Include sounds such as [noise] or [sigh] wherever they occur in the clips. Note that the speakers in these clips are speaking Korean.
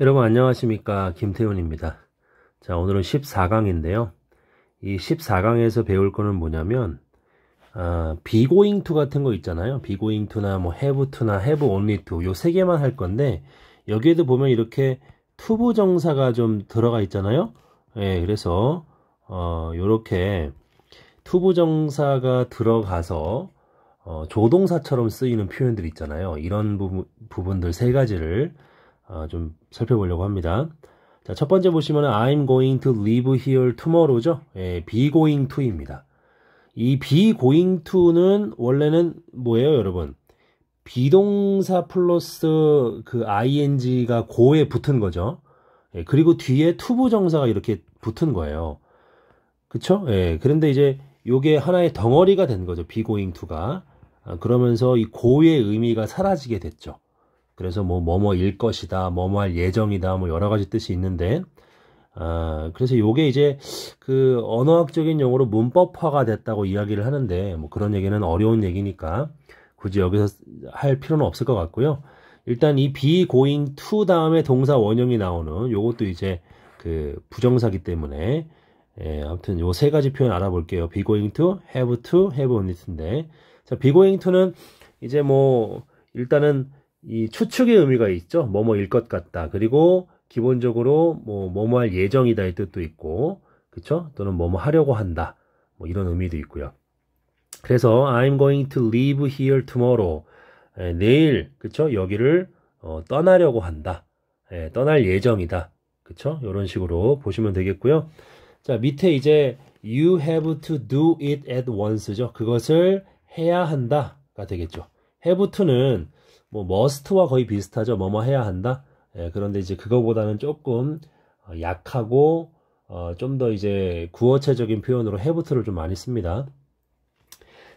여러분 안녕하십니까 김태훈입니다 자 오늘은 14강인데요 이 14강에서 배울 거는 뭐냐면 아, 비고잉투 같은 거 있잖아요 비고잉투나 뭐해브투나해브 온리투 요세 개만 할 건데 여기에도 보면 이렇게 투부 정사가 좀 들어가 있잖아요 예 그래서 어 요렇게 투부 정사가 들어가서 어, 조동사처럼 쓰이는 표현들 있잖아요 이런 부분, 부분들 세 가지를 아, 좀 살펴보려고 합니다. 자, 첫 번째 보시면 I'm going to live here tomorrow죠. 예, be going to입니다. 이 be going to는 원래는 뭐예요, 여러분? 비동사 플러스 그 ing가 고에 붙은 거죠. 예, 그리고 뒤에 투부 정사가 이렇게 붙은 거예요. 그쵸? 예, 그런데 이제 요게 하나의 덩어리가 된 거죠. be going to가. 아, 그러면서 이 고의 의미가 사라지게 됐죠. 그래서 뭐 뭐 뭐 일 것이다, 뭐 뭐 할 예정이다, 뭐 여러 가지 뜻이 있는데 아, 그래서 요게 이제 그 언어학적인 용어로 문법화가 됐다고 이야기를 하는데 뭐 그런 얘기는 어려운 얘기니까 굳이 여기서 할 필요는 없을 것 같고요. 일단 이 be going to 다음에 동사 원형이 나오는 요것도 이제 그 부정사기 때문에 예, 아무튼 요 세 가지 표현 알아볼게요. be going to, have to, have only인데 자, be going to는 이제 뭐 일단은 이 추측의 의미가 있죠. 뭐뭐일 것 같다. 그리고 기본적으로 뭐 뭐뭐 할 예정이다 이 뜻도 있고, 그쵸? 또는 뭐뭐 하려고 한다. 뭐 이런 의미도 있고요. 그래서 I'm going to leave here tomorrow. 에, 내일, 그쵸? 여기를 어, 떠나려고 한다. 에, 떠날 예정이다. 그쵸? 이런 식으로 보시면 되겠고요. 자, 밑에 이제 you have to do it at once죠. 그것을 해야 한다가 되겠죠. have to는 뭐 머스트와 거의 비슷하죠. 뭐뭐 해야 한다. 예, 그런데 이제 그거보다는 조금 어, 약하고 어, 좀 더 이제 구어체적인 표현으로 have를 좀 많이 씁니다.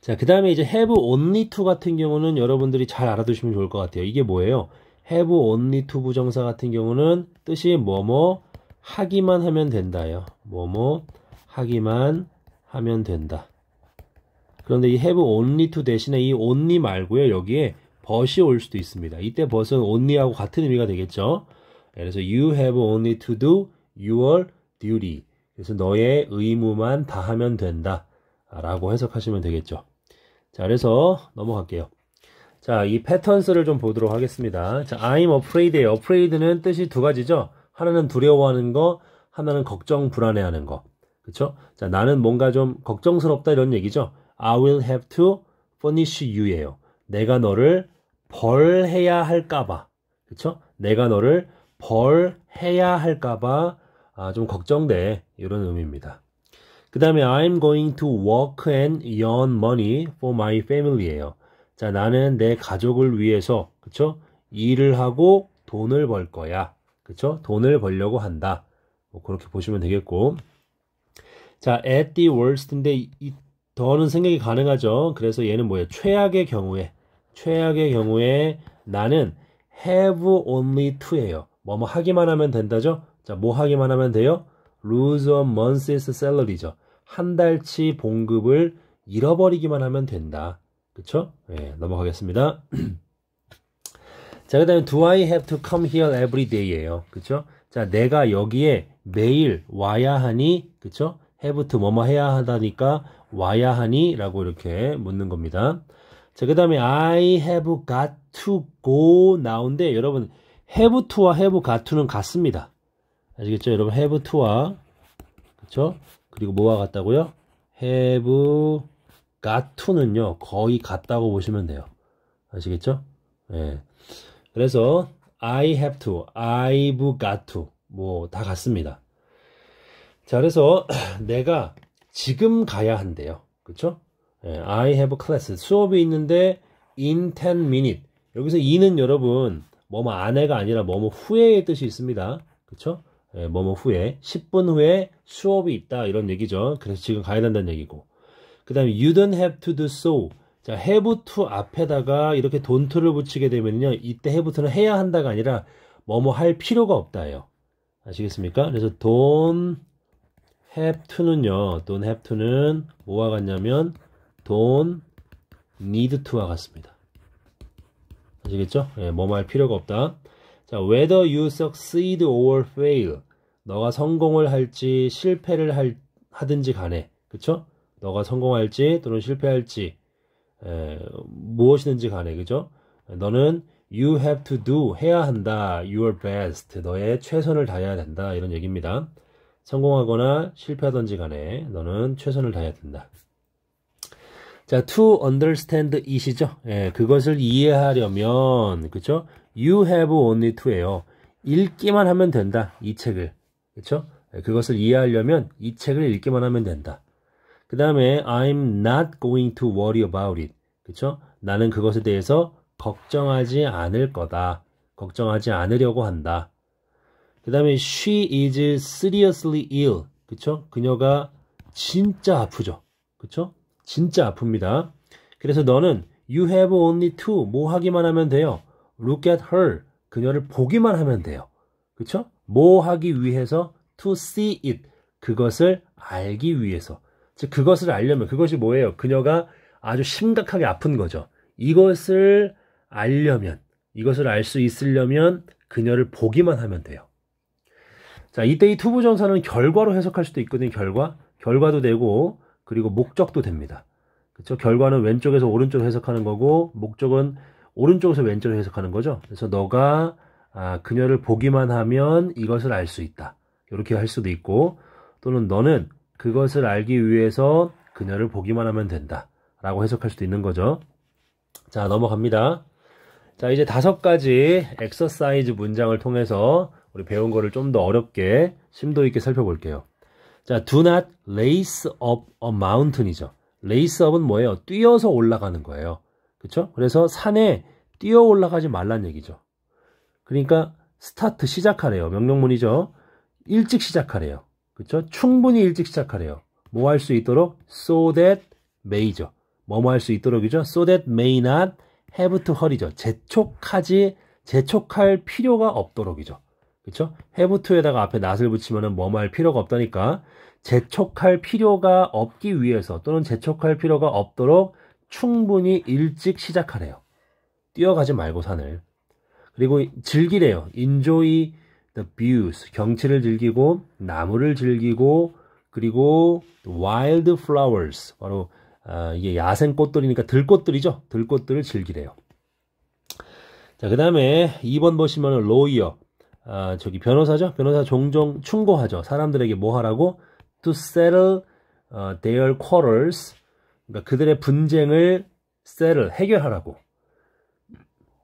자, 그 다음에 이제 have only to 같은 경우는 여러분들이 잘 알아두시면 좋을 것 같아요. 이게 뭐예요? have only to 부정사 같은 경우는 뜻이 뭐뭐 하기만 하면 된다요 뭐뭐 하기만 하면 된다. 그런데 이 have only to 대신에 이 only 말고요. 여기에 벗이 올 수도 있습니다. 이때 벗은 only하고 같은 의미가 되겠죠. 예, 그래서 you have only to do your duty. 그래서 너의 의무만 다하면 된다. 라고 해석하시면 되겠죠. 자, 그래서 넘어갈게요. 자, 이 패턴스를 좀 보도록 하겠습니다. 자, I'm afraid에요. afraid는 뜻이 두 가지죠. 하나는 두려워하는 거, 하나는 걱정, 불안해하는 거. 그쵸? 자, 나는 뭔가 좀 걱정스럽다 이런 얘기죠. I will have to furnish you예요. 내가 너를 벌해야 할까봐 그쵸? 내가 너를 벌해야 할까봐 아, 좀 걱정돼 이런 의미입니다. 그 다음에 I'm going to work and earn money for my family예요. 자 나는 내 가족을 위해서 그쵸? 일을 하고 돈을 벌 거야. 그쵸? 돈을 벌려고 한다. 뭐 그렇게 보시면 되겠고 자 at the worst인데 이, 더는 생각이 가능하죠. 그래서 얘는 뭐예요? 최악의 경우에 최악의 경우에 나는 have only to예요. 뭐뭐 하기만 하면 된다죠. 자, 뭐 하기만 하면 돼요? lose a month's salary죠. 한 달치 봉급을 잃어버리기만 하면 된다. 그쵸? 예, 넘어가겠습니다. [clears throat] 자, 그 다음에 do I have to come here every day예요. 그쵸? 자, 내가 여기에 매일 와야 하니, 그쵸? have to 뭐 뭐 해야 하다니까 와야 하니? 라고 이렇게 묻는 겁니다. 자, 그 다음에 I have got to go n o w 데 여러분 have to와 have got to는 같습니다. 아시겠죠? 여러분 have to와 그렇죠? 그리고 뭐와 같다고요? have got to는요 거의 같다고 보시면 돼요. 아시겠죠? 예. 그래서 I have to, I've got to 뭐 다 같습니다. 자, 그래서 [clears throat] 내가 지금 가야 한대요. 그렇죠? 예, I have a class. 수업이 있는데 in 10 minutes. 여기서 이는 여러분 뭐뭐 안에가 아니라 뭐뭐 후에의 뜻이 있습니다. 그렇죠? 뭐뭐 후에 10분 후에 수업이 있다 이런 얘기죠. 그래서 지금 가야 된다는 얘기고. 그 다음에 you don't have to do so. 자, have to 앞에다가 이렇게 don't를 붙이게 되면요. 이때 have to는 해야 한다가 아니라 뭐뭐 할 필요가 없다예요. 아시겠습니까? 그래서 don't have to는요. don't have to는 뭐와 같냐면 돈 o n t need to와 같습니다. 아시겠죠? 예, 뭐 말 필요가 없다. 자, whether you succeed or fail. 너가 성공을 할지 실패를 할, 하든지 간에. 그쵸? 너가 성공할지 또는 실패할지, 에, 무엇이든지 간에. 그죠? 너는 you have to do, 해야 한다. your best. 너의 최선을 다해야 된다. 이런 얘기입니다. 성공하거나 실패하든지 간에 너는 최선을 다해야 된다. 자, to understand i t 죠 예, 그것을 이해하려면, 그쵸? You have only to예요. 읽기만 하면 된다. 이 책을. 그쵸? 예, 그것을 이해하려면 이 책을 읽기만 하면 된다. 그 다음에 I'm not going to worry about it. 그쵸? 나는 그것에 대해서 걱정하지 않을 거다. 걱정하지 않으려고 한다. 그 다음에 she is seriously ill. 그쵸? 그녀가 진짜 아프죠. 그쵸? 진짜 아픕니다. 그래서 너는 you have only to 뭐 하기만 하면 돼요. look at her 그녀를 보기만 하면 돼요. 그쵸? 뭐 하기 위해서 to see it 그것을 알기 위해서 즉 그것을 알려면 그것이 뭐예요? 그녀가 아주 심각하게 아픈 거죠. 이것을 알려면 이것을 알 수 있으려면 그녀를 보기만 하면 돼요. 자, 이때 이 투부정사는 결과로 해석할 수도 있거든요. 결과. 결과도 되고 그리고 목적도 됩니다. 그렇죠? 결과는 왼쪽에서 오른쪽으로 해석하는 거고 목적은 오른쪽에서 왼쪽으로 해석하는 거죠. 그래서 너가 아, 그녀를 보기만 하면 이것을 알 수 있다. 이렇게 할 수도 있고 또는 너는 그것을 알기 위해서 그녀를 보기만 하면 된다. 라고 해석할 수도 있는 거죠. 자, 넘어갑니다. 자, 이제 다섯 가지 엑서사이즈 문장을 통해서 우리 배운 거를 좀 더 어렵게 심도 있게 살펴볼게요. 자, do not race up a mountain이죠. race up은 뭐예요? 뛰어서 올라가는 거예요. 그렇죠? 그래서 산에 뛰어 올라가지 말란 얘기죠. 그러니까 스타트 시작하래요. 명령문이죠. 일찍 시작하래요. 그렇죠? 충분히 일찍 시작하래요. 뭐 할 수 있도록 so that may죠. 뭐 뭐 할 수 있도록이죠. so that may not have to hurry죠. 재촉하지 재촉할 필요가 없도록이죠. 그렇죠? have to에다가 앞에 not을 붙이면은 뭐뭐할 필요가 없다니까 재촉할 필요가 없기 위해서 또는 재촉할 필요가 없도록 충분히 일찍 시작하래요. 뛰어가지 말고 산을. 그리고 즐기래요. enjoy the views. 경치를 즐기고 나무를 즐기고 그리고 wild flowers. 바로 아, 이게 야생 꽃들이니까 들꽃들이죠. 들꽃들을 즐기래요. 자, 그 다음에 2번 보시면 은 lawyer. 아, 저기 변호사죠. 변호사 종종 충고하죠. 사람들에게 뭐 하라고? To settle u 어, their quarrels. 그러니까 그들의 분쟁을 settle 해결하라고.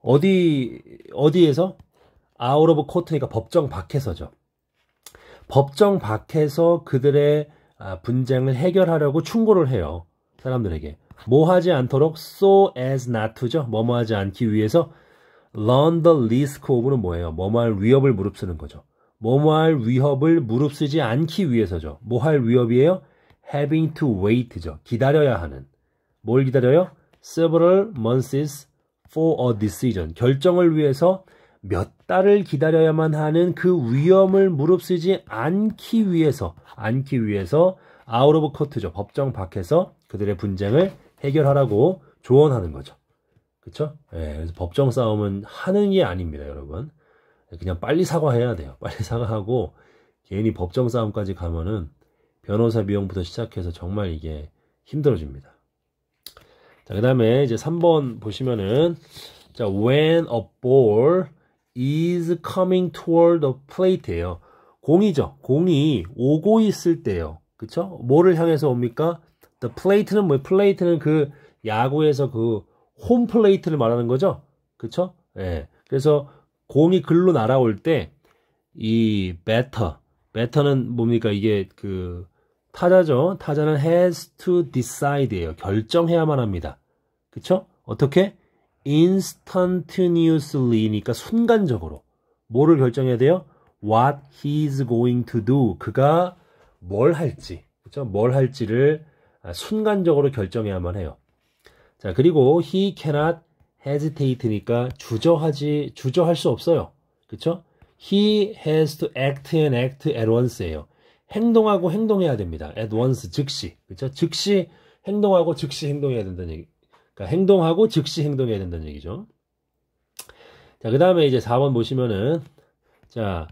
어디 어디에서? out of court니까 법정 밖에서죠. 법정 밖에서 그들의 아, 분쟁을 해결하려고 충고를 해요. 사람들에게. 뭐 하지 않도록 so as not to죠. 뭐 뭐 하지 않기 위해서 run the risk of는 뭐예요? 뭐뭐할 위협을 무릅쓰는 거죠. 뭐뭐할 위협을 무릅쓰지 않기 위해서죠. 뭐할 위협이에요? having to wait죠. 기다려야 하는. 뭘 기다려요? several months for a decision. 결정을 위해서 몇 달을 기다려야만 하는 그 위험을 무릅쓰지 않기 위해서, 않기 위해서 아우로브 코트죠. 법정 밖에서 그들의 분쟁을 해결하라고 조언하는 거죠. 그쵸? 예, 그래서 법정 싸움은 하는 게 아닙니다, 여러분. 그냥 빨리 사과해야 돼요. [laughs] 빨리 사과하고, 괜히 법정 싸움까지 가면은 변호사 비용부터 시작해서 정말 이게 힘들어집니다. 자, 그 다음에 이제 3번 보시면은, 자, when a ball is coming toward a plate예요. 공이죠. 공이 오고 있을 때요. 그쵸? 뭐를 향해서 옵니까? The plate는 뭐, p l a t 는그 야구에서 그 홈플레이트를 말하는 거죠. 그렇죠? 예. 그래서 공이 글로 날아올 때 이 배터, 배터는 뭡니까? 이게 그 타자죠. 타자는 has to decide예요. 결정해야만 합니다. 그렇죠? 어떻게? instantaneously니까 순간적으로 뭐를 결정해야 돼요? What he's going to do. 그가 뭘 할지, 그렇죠? 뭘 할지를 순간적으로 결정해야만 해요. 자, 그리고 he cannot hesitate니까 주저하지, 주저할 수 없어요. 그쵸? he has to act and act at once예요. 행동하고 행동해야 됩니다. at once, 즉시. 그쵸? 즉시 행동하고 즉시 행동해야 된다는 얘기. 그러니까 행동하고 즉시 행동해야 된다는 얘기죠. 자, 그 다음에 이제 4번 보시면은, 자,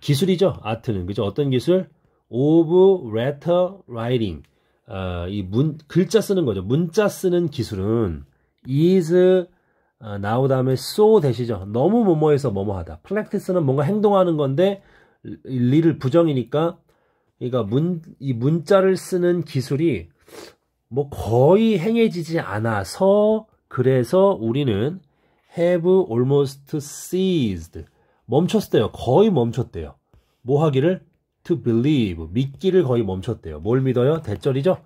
기술이죠. 아트는. 그죠? 어떤 기술? of letter writing. 어, 이 문, 글자 쓰는 거죠. 문자 쓰는 기술은 is 어, now 다음에 so 대시죠. 너무 뭐뭐해서 뭐뭐하다. practice는 뭔가 행동하는 건데 리를 부정이니까 그러니까 문, 이 문자를 쓰는 기술이 뭐 거의 행해지지 않아서 그래서 우리는 have almost ceased 멈췄대요. 거의 멈췄대요. 뭐 하기를? to believe 믿기를 거의 멈췄대요. 뭘 믿어요? 대절이죠.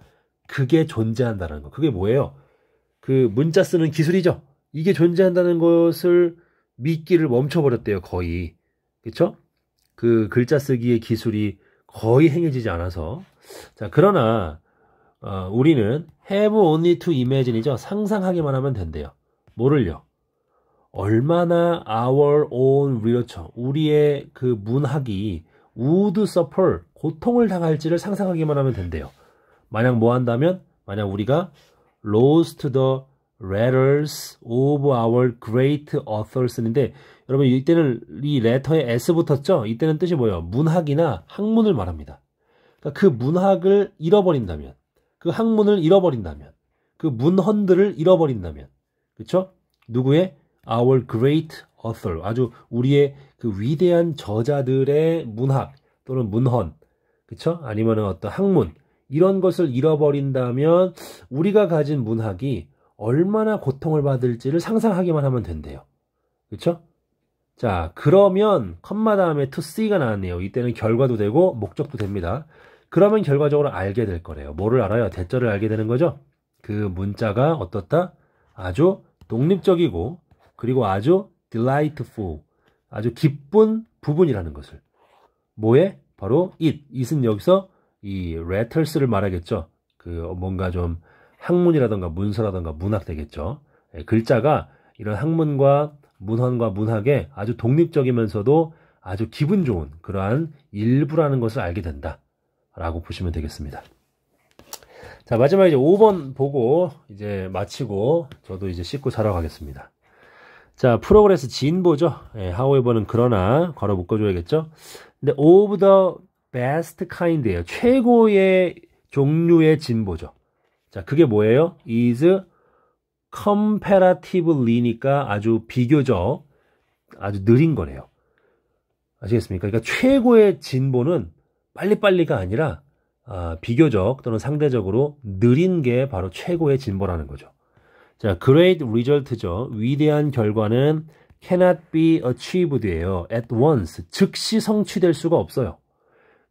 그게 존재한다는 거. 그게 뭐예요? 그 문자 쓰는 기술이죠. 이게 존재한다는 것을 믿기를 멈춰버렸대요. 거의 그렇죠? 그 글자 쓰기의 기술이 거의 행해지지 않아서 자 그러나 어, 우리는 have only to imagine이죠. 상상하기만 하면 된대요. 뭐를요? 얼마나 our own literature, 우리의 그 문학이 우드 서펄 고통을 당할지를 상상하기만 하면 된대요. 만약 뭐 한다면 만약 우리가 lost the letters of our great authors인데 여러분 이때는 이 레터에 s 붙었죠? 이때는 뜻이 뭐예요? 문학이나 학문을 말합니다. 그러니까 그 문학을 잃어버린다면 그 학문을 잃어버린다면 그 문헌들을 잃어버린다면 그렇죠? 누구의 our great author 아주 우리의 그 위대한 저자들의 문학 또는 문헌 그쵸 아니면 어떤 학문 이런 것을 잃어버린다면 우리가 가진 문학이 얼마나 고통을 받을지를 상상하기만 하면 된대요 그쵸 자 그러면 컴마 다음에 to see가 나왔네요 이때는 결과도 되고 목적도 됩니다 그러면 결과적으로 알게 될 거래요 뭐를 알아요 대절을 알게 되는 거죠 그 문자가 어떻다 아주 독립적이고 그리고 아주 delightful 아주 기쁜 부분이라는 것을 뭐에 바로 it it은 여기서 이 letters를 말하겠죠 그 뭔가 좀학문이라던가문서라던가 문학 되겠죠 예, 글자가 이런 학문과 문헌과 문학에 아주 독립적이면서도 아주 기분 좋은 그러한 일부라는 것을 알게 된다 라고 보시면 되겠습니다 자 마지막 이제 5번 보고 이제 마치고 저도 이제 씻고 자러 가겠습니다 자, 프로그레스 진보죠. 예, h o w e 는 그러나 걸어 묶어줘야겠죠. 근데 of the best kind예요. 최고의 종류의 진보죠. 자, 그게 뭐예요? is comparatively니까 아주 비교적 아주 느린 거네요 아시겠습니까? 그러니까 최고의 진보는 빨리빨리가 아니라 아, 비교적 또는 상대적으로 느린 게 바로 최고의 진보라는 거죠. 자, great result죠. 위대한 결과는 cannot be achieved예요. at once, 즉시 성취될 수가 없어요.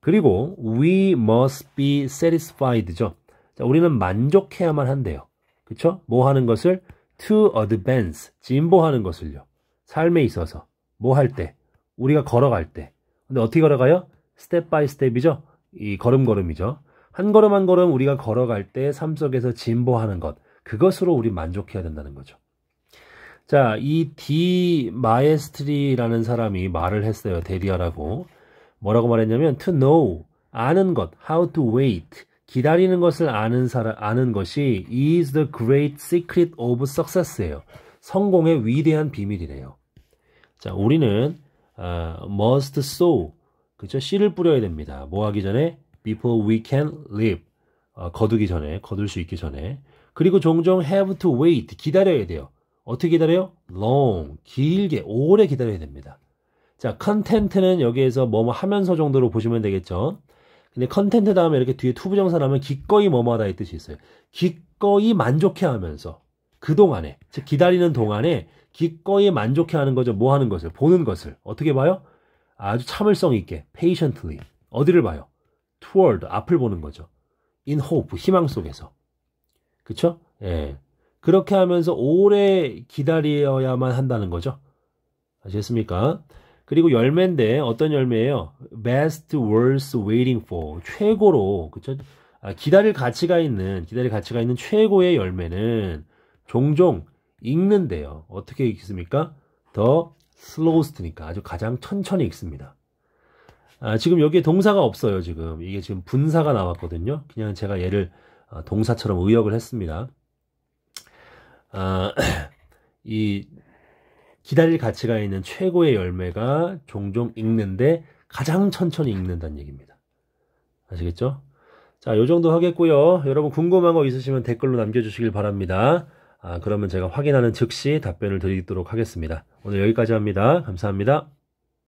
그리고 we must be satisfied죠. 자, 우리는 만족해야만 한대요. 그쵸? 뭐 하는 것을? to advance, 진보하는 것을요. 삶에 있어서, 뭐 할 때, 우리가 걸어갈 때. 근데 어떻게 걸어가요? step by s t e p 이죠이 걸음걸음이죠. 한 걸음 한 걸음 우리가 걸어갈 때 삶 속에서 진보하는 것. 그것으로 우리 만족해야 된다는 거죠. 자, 이 디 마에스트리라는 사람이 말을 했어요. 데리아라고. 뭐라고 말했냐면 to know 아는 것, how to wait 기다리는 것을 아는 사람 아는 것이 is the great secret of success예요. 성공의 위대한 비밀이래요. 자, 우리는 uh, must sow 그죠? 씨를 뿌려야 됩니다. 뭐 하기 전에 before we can live 어, 거두기 전에 거둘 수 있기 전에 그리고 종종 have to wait, 기다려야 돼요. 어떻게 기다려요? long, 길게, 오래 기다려야 됩니다. 자, 컨텐트는 여기에서 뭐 뭐 하면서 정도로 보시면 되겠죠. 근데 컨텐트 다음에 이렇게 뒤에 투부정사 나면 기꺼이 뭐뭐하다 이 뜻이 있어요. 기꺼이 만족해 하면서 그동안에, 즉 기다리는 동안에 기꺼이 만족해 하는 거죠. 뭐 하는 것을, 보는 것을. 어떻게 봐요? 아주 참을성 있게, patiently. 어디를 봐요? toward, 앞을 보는 거죠. in hope, 희망 속에서. 그렇죠? 예. 그렇게 하면서 오래 기다려야만 한다는 거죠. 아시겠습니까? 그리고 열매인데 어떤 열매예요? best worth waiting for 최고로 그쵸? 아, 기다릴 가치가 있는 기다릴 가치가 있는 최고의 열매는 종종 읽는데요 어떻게 읽습니까더 slowest니까 아주 가장 천천히 읽습니다 아, 지금 여기에 동사가 없어요. 지금 이게 지금 분사가 나왔거든요. 그냥 제가 얘를 어, 동사처럼 의역을 했습니다. 아, [clears throat] 이 기다릴 가치가 있는 최고의 열매가 종종 익는데 가장 천천히 익는다는 얘기입니다. 아시겠죠? 자, 요 정도 하겠고요. 여러분 궁금한 거 있으시면 댓글로 남겨주시길 바랍니다. 아, 그러면 제가 확인하는 즉시 답변을 드리도록 하겠습니다. 오늘 여기까지 합니다. 감사합니다.